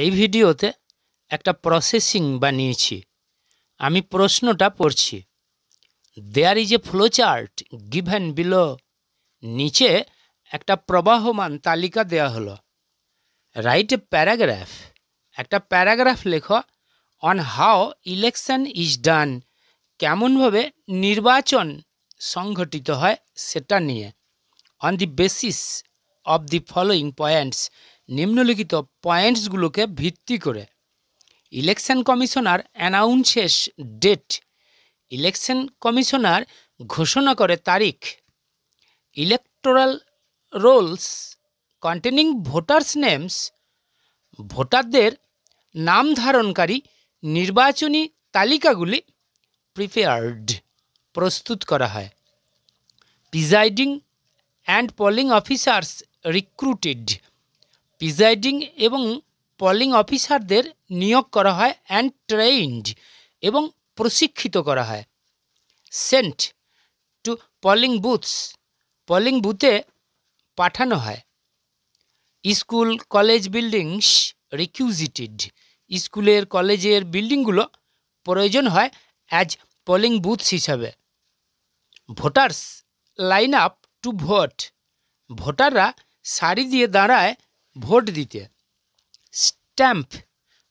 এই ভিডিওতে একটা প্রসেসিং বানিয়েছি আমি প্রশ্নটা পড়ছি there is a flow chart given below নিচে একটা প্রবাহমান তালিকা দেয়া হলো রাইট এ প্যারাগ্রাফ একটা প্যারাগ্রাফ লেখ on how election is done কেমনভাবে নির্বাচন সংঘটিত হয় সেটা নিয়ে on the basis of the following points নিম্নলিখিত পয়েন্টসগুলোকে ভিত্তি করে election commissioner announces date election commissioner ঘোষণা করে তারিখ electoral rolls containing voters names ভোটারদের নাম ধারণকারী নির্বাচনী তালিকাগুলি প্রিপেয়ার্ড প্রস্তুত করা হয় presiding and polling officers recruited presiding এবং পলিং অফিসারদের নিয়োগ করা হয় অ্যান্ড ট্রেইন্ড এবং প্রশিক্ষিত করা হয় sent to polling booths polling বুথে পাঠানো হয় স্কুল কলেজ বিল্ডিংস রিকিউজিটেড স্কুলের কলেজের বিল্ডিংগুলো প্রয়োজন হয় অ্যাজ পলিং বুথস হিসাবে voters line up to vote ভোটাররা সারি দিয়ে দাঁড়ায় ভোট দিতে স্ট্যাম্প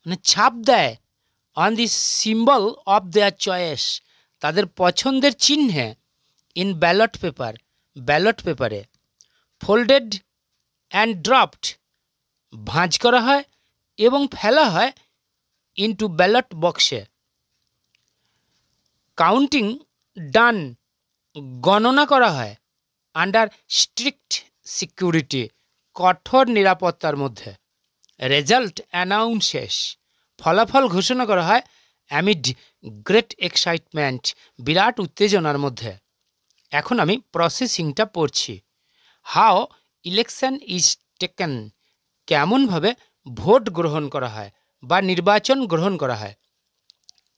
মানে ছাপ দেয় on the symbol of their choice তাদের পছন্দের চিহ্নে ইন ব্যালট পেপার ব্যালট পেপারে ফোল্ডেড অ্যান্ড ড্রপড ভাঁজ করা হয় এবং ফেলা হয় ইনটু ব্যালট বক্সে কাউন্টিং ডান গণনা করা হয় আন্ডার স্ট্রিক্ট সিকিউরিটি কঠোর নিরাপত্তার মধ্যে রেজাল্ট অ্যানাউন্স শেষ ফলাফল ঘোষণা করা হয় অ্যামিড গ্রেট এক্সাইটমেন্ট বিরাট উত্তেজনার মধ্যে এখন আমি প্রসেসিংটা পড়ছি হাও ইলেকশন ইজ টেকেন কেমনভাবে ভোট গ্রহণ করা হয় বা নির্বাচন গ্রহণ করা হয়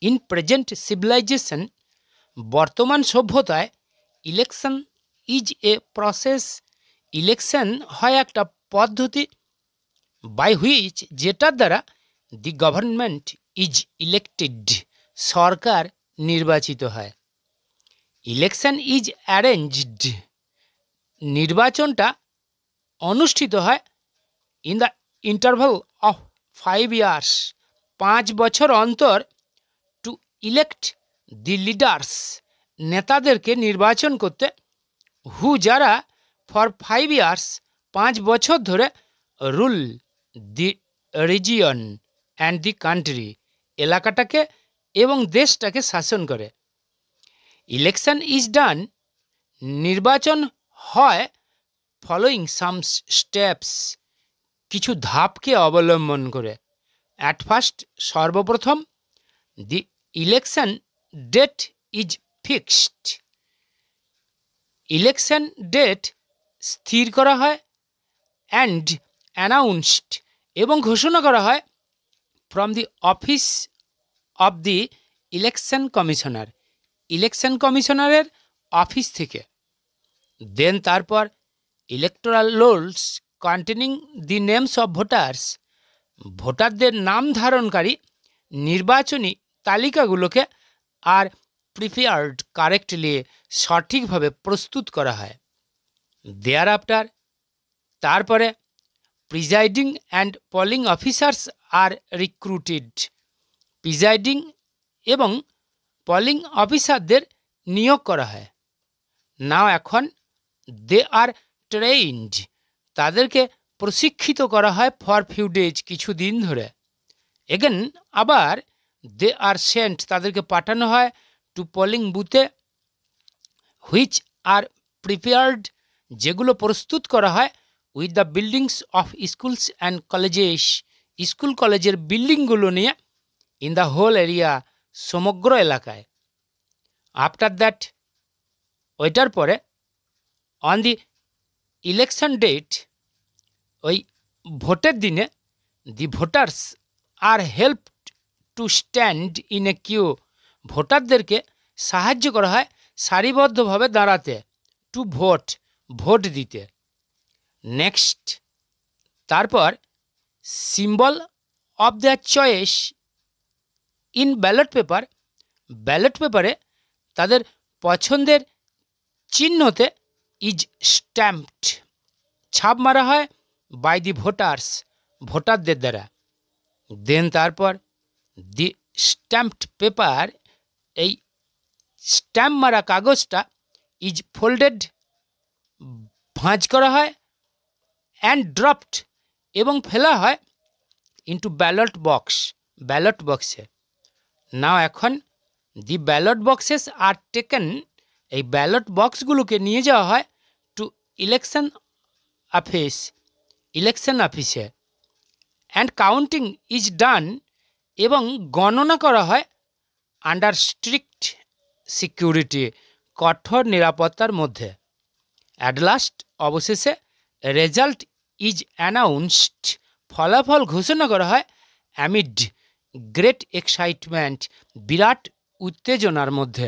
ইন প্রেজেন্ট সিভিলাইজেশন বর্তমান সভ্যতায় election is a process election হয় একটা পদ্ধতি বাই হুইচ যেটার দ্বারা দি গভর্নমেন্ট ইজ ইলেক্টেড সরকার নির্বাচিত হয় ইলেকশন ইজ অ্যারেঞ্জড নির্বাচনটা অনুষ্ঠিত হয় in the interval of five years পাঁচ বছর অন্তর টু ইলেক্ট দি লিডার্স নেতাদেরকে নির্বাচন করতে হু যারা ফর ফাইভ ইয়ার্স পাঁচ বছর ধরে rule the region and the country এলাকাটাকে এবং দেশটাকে শাসন করে ইলেকশন ইজ ডান নির্বাচন হয় ফলোয়িং সাম স্টেপস কিছু ধাপকে অবলম্বন করে অ্যাট ফার্স্ট সর্বপ্রথম the election date is fixed election date স্থির করা হয় অ্যান্ড অ্যানাউন্সড এবং ঘোষণা করা হয় from the office of the election commissioner election কমিশনারের অফিস থেকে দেন তারপর electoral rolls containing the names of voters ভোটারদের নাম ধারণকারী নির্বাচনী তালিকাগুলোকে আর প্রিপেয়ার্ড কারেক্টলি সঠিকভাবে প্রস্তুত করা হয় দেয়ার আফটার তারপরে presiding and polling officers are recruited presiding এবং পলিং অফিসারদের নিয়োগ করা হয় নাও এখন দে আর ট্রেইনড তাদেরকে প্রশিক্ষিত করা হয় ফর ফিউ ডেজ কিছু দিন ধরে এগেন আবার দে আর সেন্ট তাদেরকে পাঠানো হয় টু পলিং বুথে হুইচ আর প্রিপেয়ার্ড যেগুলো প্রস্তুত করা হয় with the buildings of schools and colleges school কলেজের বিল্ডিংগুলো নিয়ে ইন দ্য হোল এরিয়া সমগ্র এলাকায় আফটার দ্যাট ওইটার পরে অন দি ইলেকশন ডেট ওই ভোটের দিনে the voters are help to stand in a queue ভোটারদেরকে সাহায্য করা হয় সারিবদ্ধভাবে দাঁড়াতে টু ভোট ভোট দিতে নেক্সট তারপর symbol of the choice in ballot paper ballot পেপারে তাদের পছন্দের চিহ্নতে ইজ স্ট্যাম্পড ছাপ মারা হয় বাই দি ভোটার্স ভোটারদের দ্বারা দেন তারপর দি স্ট্যাম্পড পেপার এই স্ট্যাম্প মারা কাগজটা ইজ ফোল্ডেড ভাঁজ করা হয় অ্যান্ড ড্রপড এবং ফেলা হয় ইন্টু ব্যালট বক্স ব্যালট বক্সে নাও এখন the ballot boxes are taken এই ব্যালট বক্সগুলোকে নিয়ে যাওয়া হয় টু ইলেকশন অফিস ইলেকশন অফিসে অ্যান্ড কাউন্টিং ইজ ডান এবং গণনা করা হয় আন্ডার স্ট্রিক্ট সিকিউরিটি কঠোর নিরাপত্তার মধ্যে অ্যাট লাস্ট অবশেষে রেজাল্ট ইজ অ্যানাউন্সড ফলাফল ঘোষণা করা হয় অ্যামিড গ্রেট এক্সাইটমেন্ট বিরাট উত্তেজনার মধ্যে